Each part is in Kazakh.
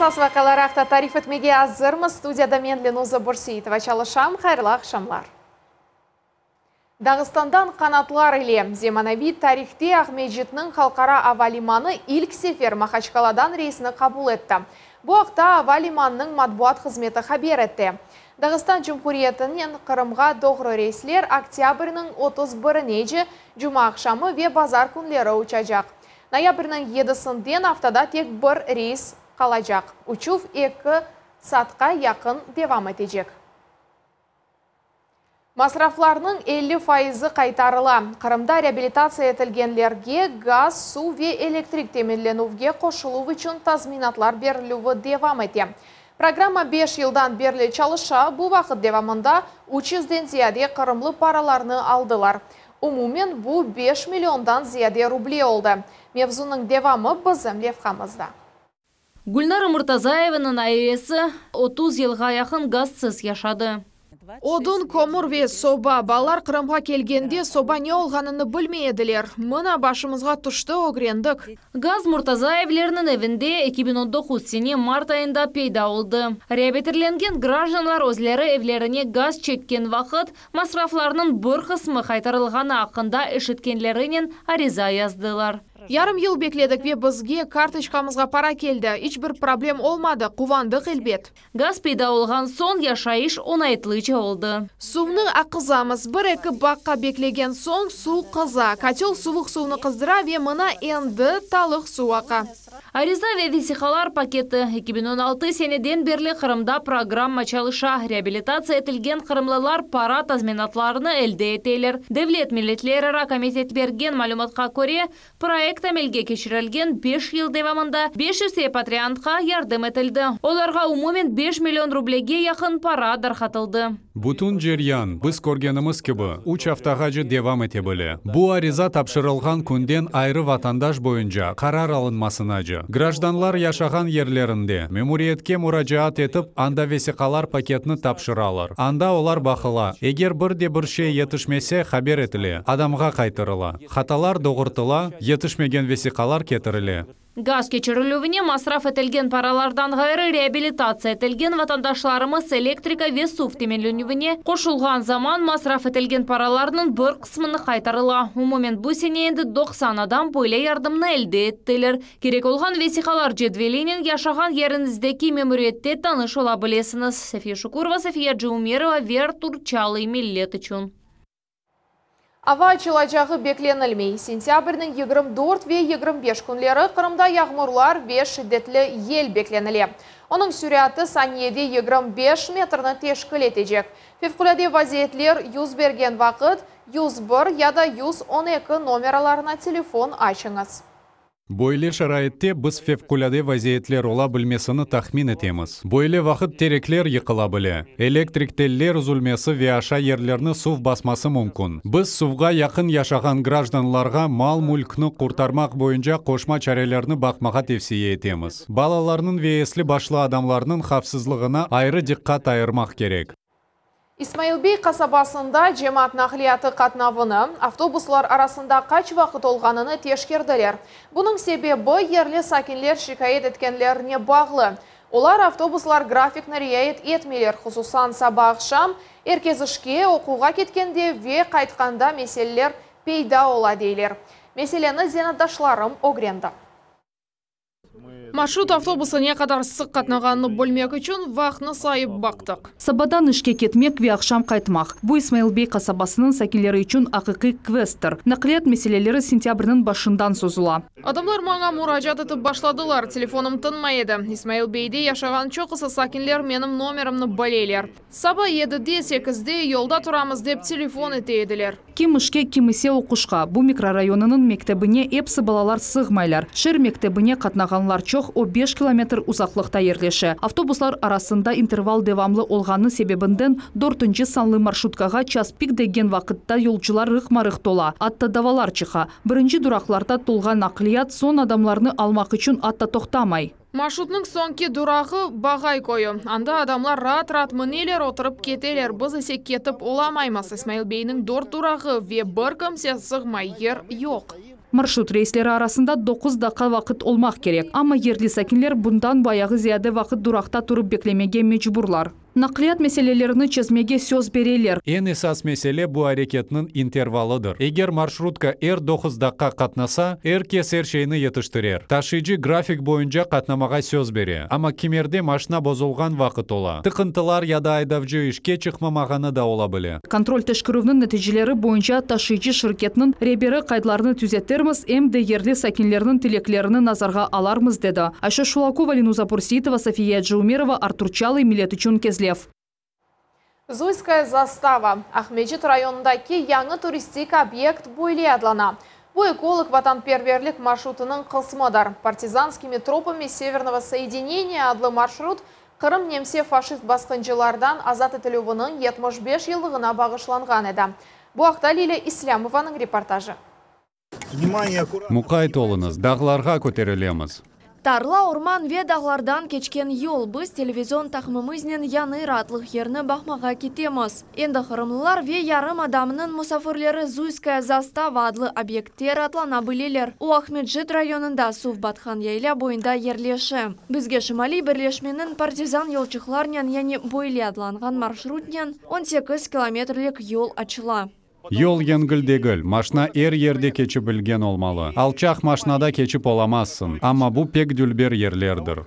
сас вақалар ақта тариф өтмеге азырмыз. Студияда мен Ленуза Борсейітова шам, Қайырлы ақшамлар. Дағыстандан қанатлар еле. Земанави тарихте Ахмеджитнің қалқара авалиманы илк сефер Махачкаладан рейсіні қабыл етті. Бұ ақта авалиманның матбуат қызметі қабер етті. Дағыстан Жүмкуриетінен Қырымға доғры рейслер октябрінің 31 нежі жұма ақшамы ве базар күнлері Ноябрінің 7-сінден автода тек бір рейс қалачақ. Учув 2 сатқа яқын девам етежек. Масрафларының 50 файызы қайтарыла. Қырымда реабилитация етілгенлерге газ, су ве электрик темінленуге қошылу үшін тазминатлар берілуі девам әте. Программа 5 жылдан берлі чалыша, бұл вақыт девамында 300-ден зияде қырымлы параларыны алдылар. Умумен бұл 5 миллиондан зияде рубли олды. Мевзуның девамы бұзым левқамызда. Гүлнара Мұртазаевының айресі 30 елға яқын газсыз яшады. Одын комур ве соба. Балар Қырымға келгенде соба не олғаныны білмейеділер. Мына башымызға тұшты огрендік. Газ Мұртазаевлерінің әвінде 2019 сене март айында пейда олды. Реабетірленген гражданлар өзлері әвлеріне газ чеккен вақыт масрафларының бір қысмы қайтарылғаны ақында үшіткенлерінен ариза яздылар. Ярым ел бекледік бе бізге карточкамызға пара келді. Ичбір проблем олмады, қуванды елбет. Газ пайда олған сон яшайыш онайтылыча олды. Суыны ақызамыз. Бір-екі баққа беклеген сон су қыза. Кател суық суыны қыздыра ве мына енді талық суақа. Ариза висихалар пакеті 2016 2016 сенеден берлі қырымда программа чалыша реабилитация тілген қырымлылар пара тазминатларыны әлде етелер. девлет миллетлерара комитет берген малюмытқа көре проект амелге кешірілген 5 ел девамында 500 патриантқа ярдым әтілді. Оларға умумен 5 миллион рублеге яқын пара дарқатылды. Бұтын жерян біз көргеніміз кебі үч афтаға жы девам әте білі. Бұ ариза тапшырылған күнден айры ватандаш бойынша қарар алынмасына гражданлар яшаған ерлерінде мемуриетке муражаат етіп анда весикалар пакетіні тапшыралар анда олар бақыла егер бірде бір бірше етішмесе, қабер етіле адамға қайтырыла. хаталар доғыртыла етішмеген весикалар кетірілі газ кечірілуіне масраф әтілген паралардан ғайры реабилитация әтілген ватандашларымыз электрика ве сув темелүүнүбүне қошылған заман масраф әтілген параларының бір қысмыны қайтарыла. умумен бұсене сене 90 адам бөйле ярдымны әлді әттілер. керек олған весихалар жедвелинин яшаған еріңіздекі мамуриетте таныш ола білесіңіз, софия шукурова софия вер турчалы миллет үчін. Ава ачылачағы бекленілмей, сентябрінің 24 ве 25 күнлері Қырымда яғмұрлар, 5 шидетлі ел бекленіле. Оның сүряты саниеде 25 метрні тешкіл етежек. Февкуляде вазиетлер 100 берген вақыт 101 яда 112 номераларына телефон ашыңыз. Бойле шарайетте біз февкуляде вазиетлер ола білмесіні тақмин етеміз. Бойле вақыт тереклер иқыла білі. Электриктеллер Электрикделлер ве аша ерлерні сув басмасы мүмкін. Біз сувға яқын яшаған гражданларға мал мүлкіні құртармақ бойынша қошма чарелерні бақмаға тевсие етеміз. Балаларының вееслі башлы адамларының хавсызлығына айры диққат айырмақ керек. Исмаилбей қасабасында жемат нақлияты қатнавыны автобуслар арасында қач вақыт олғаныны тешкерділер. Бұның себебі ерлі сакенлер шикайет еткенлеріне бағлы. Олар автобуслар график рияет етмелер құсусан сабақшам, еркезішке оқуға кеткенде ве қайтқанда меселелер пейда ола дейлер. Меселені зенадашларым огренді маршрут автобусы не қадар сық қатынағаны бөлмек үчүн вақтыны сайып бақтық сабадан үшке кетмек ве ақшам қайтмақ бұл исмаил бей касабасынын үшін үчүн акыкый квестер мәселелері меселелері сентябрдын башынан созыла адамдар мага мураажат башладылар телефоным тынмай еді исмаил бейде яшаған чоқысы ысы менім номерімні номеримди Саба саба жетиде сегизде йолда тұрамыз деп телефон этээдилер ким ішке ким исе оқушқа бұл микрорайонының мектебіне епсі балалар сығмайлар шер мектебіне катнаганлар чоқ 15 километр ұзақлықта ерлеші. Автобуслар арасында интервал девамлы олғаны себебінден 4 санлы маршруткаға час пик деген вақытта елчылар рықмарық тола. Атта давалар чыға. Бірінші дұрақларда толған ақлият сон адамларыны алмақ үчін атта тоқтамай. Маршрутның сонки дурағы бағай көйі. Анда адамлар рат-рат мүнелер отырып кетелер. Біз әсе кетіп оламаймас. Исмайл бейнің дұр дурағы ве бір кімсе ер йоқ маршрут рейслері арасында 9 дақа вақыт олмақ керек ама ерлі сәкінлер бұндан баяғы зияды вақыт дұрақта тұрып беклемеге мажбурлар Нақлият мәселелеріні чезмеге сөз берелер. Ең есас мәселе бұ әрекетінің интервалыдыр. Егер маршрутка R9 даққа қатнаса, R кес R шейіні етіштірер. Ташиджи график бойынша қатнамаға сөз бере. Ама кемерде машина бозылған вақыт ола. Тықынтылар яда айдавжы ішке чықмамағаны да ола біле. Контроль тәшкірівнің нәтижелері бойынша ташиджи шіркетінің ребері қайдыларыны түзеттерміз, әмді ерлі сәкенлерінің тілеклеріні назарға алармыз деді. Аша Шулакова, Линуза Пурситова, София Джаумирова, Артур Чалый, Милет Чункезле. Зуйская застава. Ахмечит районындаки яңы туристик объект бойлей адлана. Бұл эколог ватанперверлік маршрутының қылсымадар. Партизанскими тропами Северного соединения адлы маршрут Қырым немсе фашист басқынжылардан азат етілуінің 75 йылығына бағышланған еді. Бұақта Ислямываның Ислямованың репортажы. Мұқайт олыңыз, дағларға көтерілеміз. Тарла орман ведағлардан кечкен ел біз телевизион тақымымызнен яны ратлық ерні бақмаға кетеміз. Енді қырымлылар ве ярым адамының мұсафырлері Зуйская застава адлы объекттер атлана білелер. У Ахмеджит районында суф Батхан яйля бойында ерлеші. Бізге Шымали бірлешменің партизан елчықларнен яны бойлы адланған маршрутнен 18 километрлік ел ачыла. Йол еңгіл дегіл, машина ер ерде кечіп үлген олмалы. Алчақ машинада кечіп оламасын, ама бұ пек дүлбер ерлердір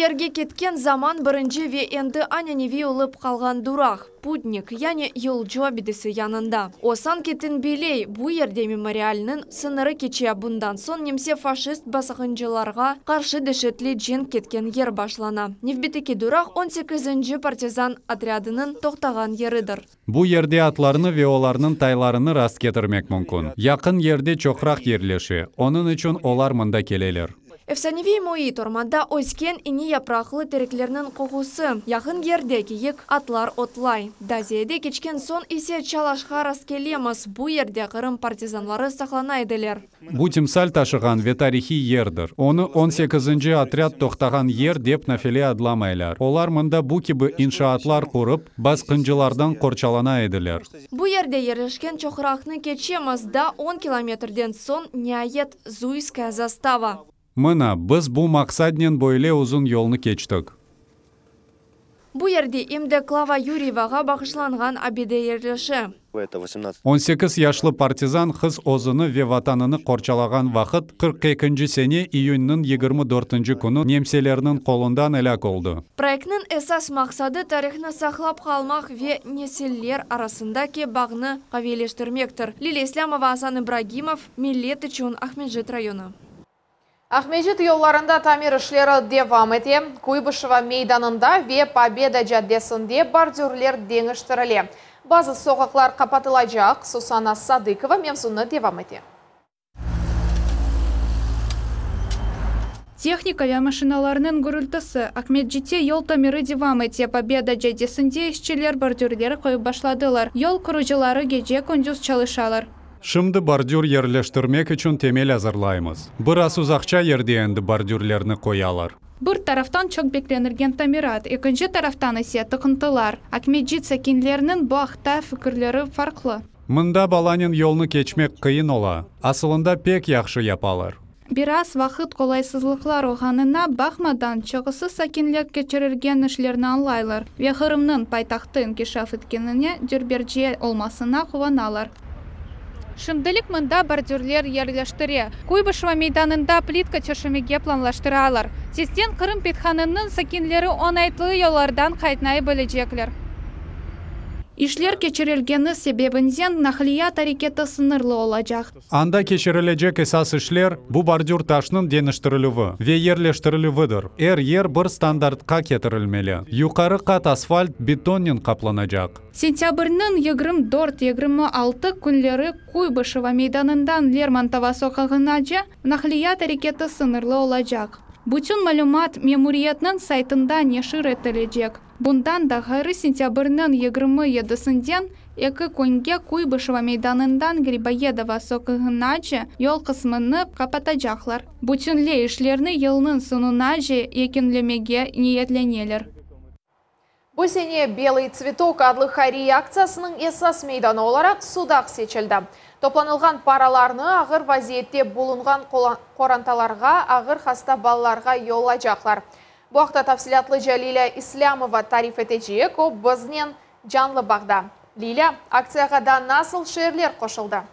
ерге кеткен заман бірінші ве енді аняневи ұлып қалған дұрақ, путник, яне ел бедесі янында. Осан кетін белей, бұ ерде мемориалының сыныры кече бұндан сон немсе фашист басықынжыларға қаршы дешетлі джен кеткен ер башлана. Невбетеке дұрақ 18 інжі партизан отрядының тоқтаған ерідір. Бұ ерде атларыны ве оларының тайларыны рас кетірмек мүмкін. Яқын ерде чоқрақ ерлеші, оның үчін олар мұнда келелер. Эфсаневи торманда өзкен ини япрақлы тереклерінің қоқысы. Яғын керде кейік атлар отлай. Дазиеде кечкен сон исе чалашқа келеміз. Бұ ерде қырым партизанлары сақлана сақланайдылер. Бұ тимсал ташыған ветарихи ердір. Оны 18-жі отряд тоқтаған ер деп нафеле адламайлар. Олар мұнда бұ кебі атлар құрып, қорчалана қорчаланайдылер. Бұ ерде ерішкен чоқырақны кечеміз да 10 километрден сон неайет Зуйская застава мына біз бұл мақсаднен бойле ұзын жолны кечтік Бұ ерде емді клава Юриеваға бағышланған Абеде ерліші. 18 яшлы партизан қыз озыны ватанының қорчалаған вақыт 42 сене июнінің 24 күні немселерінің қолындан әләк олды. Проектнің әсас мақсады тарихны сақлап қалмақ ве неселлер арасында ке бағыны қавелештірмектір. Лиле Асан Ибрагимов, Милет Ахмеджет районы. Ахмеджит ұйыларында Тамир үшлері девам әте. Куйбышева мейданында ве Победа жаддесінде бардюрлер деніштіріле. Базы соғақлар қапатылайжақ. Сусана Садыкова мемсуны девам әте. Техника вя машиналарының гүрілтісі. Акмеджите йол тамиры девам әте. Победа жәдесінде ішчелер бардюрлер қойып башладылар. йол құрыжылары геже күндіз чалышалар. Шымды бордюр ерлештірмек үшін темел әзірлаймыз. Бір асыз ақча ерде әнді бордюрлеріні қоялар. Бұр тарафтан чөк бекленірген тамират, екінші тарафтан әсе тұқынтылар. Акмеджит сәкенлерінің бұақта фікірлері фарқлы. Мұнда баланың елні кечмек қиын ола, асылында пек яқшы япалар. Бірас вақыт қолайсызлықлар оғанына бақмадан чығысы сәкенлік кетчірірген үшлеріні алайлар. Вехырымның пайтақтың кешаф дүрберже олмасына қуаналар. Шымдылік мында бордюрлер ерлештіре. Куйбышева мейданында плитка чешімеге планлаштыралар. Сестен Қырым Петханының сакинлері он айтлы елардан қайтнай Ишлер кечерелгені себебінзен нахлият сынырлы сынырлы olacak. Анда кечерележек эсас ишлер бу бордюр ташының деніштірілуі, ве yerleştirilүүвүдүр. Эр ер бір стандартқа кетірілмелі. Юқары қат асфальт бетоннен капланажак. Сентябрнын 24-26 күнлері Куйбышева мейданындан Лермонтова сокагынача нахлият аракети сынырлы olacak. Бүтін мәлімат мемуриетнің сайтында нешир Бұндан дағайры сентябрінің 27 едісінден екі күнге Куйбышева мейданындан Грибоедова соқығыначе ел қысмыны қапатажақлар. Бүтінле ішлерні елінің сұнынаже екінлемеге ниетленелер. Бұсене «Белый цветок» адлы хари акциясының есас мейданы оларақ судақ сечілді. Топланылған параларыны ағыр вазиетте бұлынған қоранталарға, ағыр хаста балларға ажақлар. Бұақта тавсилатлы жа Лиля Исламова тариф әтеджек о бұзнен жанлы бағда. Лиля, акцияға да насыл шерлер қошылды?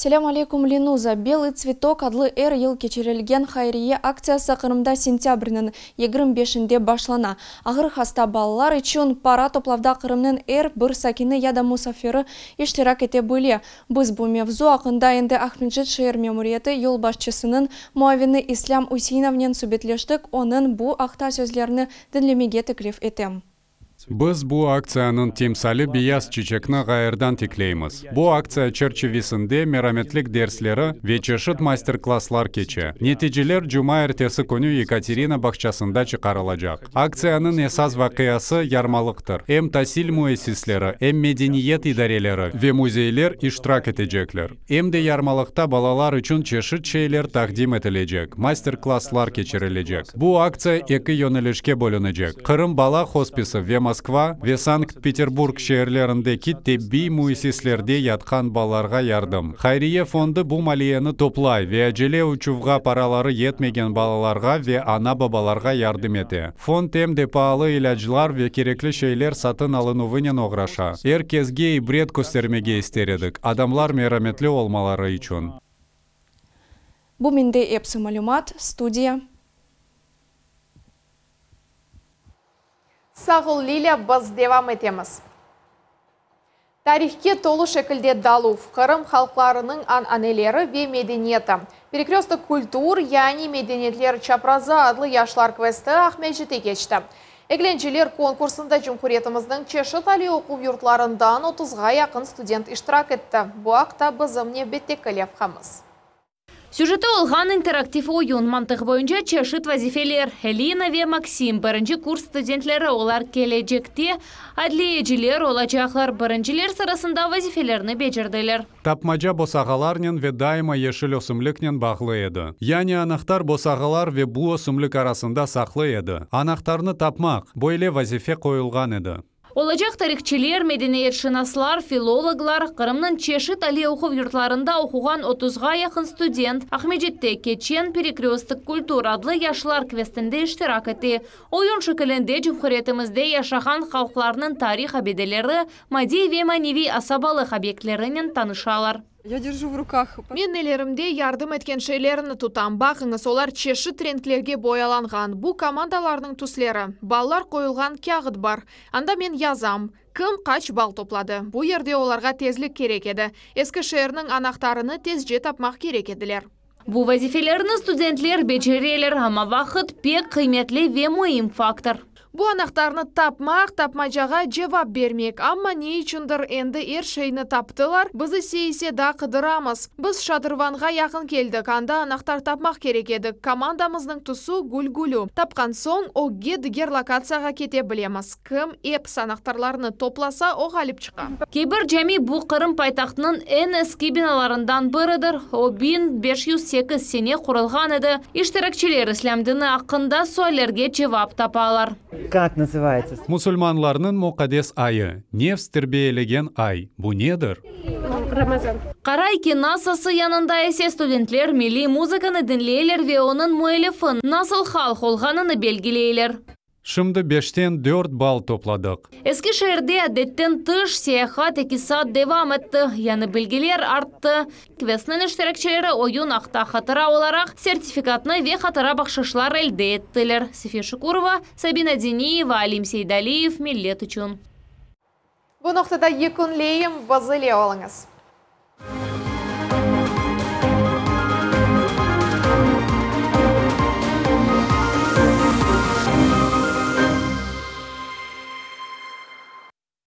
Селем алейкум Линуза. Белый цветок адлы эр ел кечерелген хайрие акциясы Қырымда сентябрінің 25-інде башлана. Ағыр хаста балалар үшін пара топлавда Қырымның эр бір сакины яда мусаферы ештерак ете бөле. Біз бұл мевзу ақында енді Ахмеджет шер мемориеті ел башчысының муавины Ислам Усейновнен субетлештік, оның бұл ақта сөзлеріні дінлемеге тіклиф етем біз бұл акцияның темсалі бияс чечекні ғайырдан тіклейміз. бұл акция черчевесінде мераметлік дерслері ве мастер класслар кече Нетижелер жұма әртесі көні екатерина бақшасында чықарылачақ. акцияның эсас вакыясы ярмалықтыр. Әм тасил муэссислери әм меденіет идарелері, ве музейлер иштирак Әм де ярмалықта балалар үчүн чешіт шейлер тақдим этилежек мастер класслар кечерележек Бұл акция кырым бала хосписы ве москва ве санкт петербург китте би муисислерде ятқан баларға ярдым Хайрие фонды бұл малиені топлай ве желе учувға паралары етмеген балаларға ве ана бабаларға ярдым ете. фонд темде паалы иләджілар ве керекли шейлер сатын алынувынен оғраша. ограша эр кезге істередік. адамлар мераметлі олмалары үчүн бу менде әпсі малюмат, студия сағыл Лиля біз девам етеміз тарихке толы шекілде далув қырым халқларының ан анелері ве меденеті. Перекресті культур яңи мединетлер чапразы адлы яшлар квесті ахметжіте кечті. Әгленчілер конкурсында Жүмкуретіміздің чеші тали оқу юртларындан 30-ға яқын студент іштірак етті. Бұақта бізімне беттек кілеп қамыз сюжеті олған интерактив ойын мантық бойынша чешит вазифелер Элина ве Максим бірінші курс студентлері олар келеджекте, әділиежілер олачақлар біріншілер сырасында вазифелерні бечірділер. Тапмача босағаларнен ве дайма ешіл өсімлікнен бағлы еді. Яне анақтар босағалар ве бұ өсімлік арасында сақлы еді. Анақтарны тапмақ, бойле вазифе қойылған еді тарихчелер, тарихчилер, шынаслар, филологлар, Қырымның чешит Али оқу юртларында оқуған 30-ға яқын студент Ахмеджетте Кечен перекрестік Культур адлы яшылар квестінде іштирак әті. Ойын шықылінде жүмхіретімізде яшахан халқларының тарих абеделері Мадей ве Маневи асабалық объектлерінен танышалар мен нелерімде ярдым еткен шейлерини тұтам, бакыңыз олар чеші трендлерге бояланған бұ командаларының туслері баллар қойылған кағыт бар анда мен язам кім қач бал топлады бұ жерде оларға тезілік керек еді, эски анақтарыны тез тезже тапмақ керек еділер. бул вазифелерні студентлер бечерелер ама вақыт пек қиметлі ве мойым фактор Бұ анақтарыны тапмақ, тапмайжаға жевап бермек амма не үшіндір әнді әр шейіні таптылар бізі сейсе да қыдырамыз. Біз Шадырванға яқын келді, анда анақтар тапмақ керек Командамыздың тұсу гүл-гүлі. Тапқан соң окге дігер локацияға кете білеміз. Кім, эпс санақтарларыны топласа о галип чықа. Кейбір бұл жеми пайтақтының муккат называется мусульманларнын мукадес айы невс тербейлеген ай бу недыр? рамазан карайки наса сыянында эсе студентлер милли музыканы динлейлер ве онун насыл хал холганыны белгилейлер шымды бештен дөрт балл Әскі шәрде адеттен тыш саяхат эки саат девам әтті. яны билгилер артты квестнын үштерекшелері оюн акта хатыра оларак сертификатны ве хатыра бакшышлар элде эттилер сефи шукурова сабина диниева алим сейдалиев миллет үчүн бу ноктада екүнлейим базылия алыңыз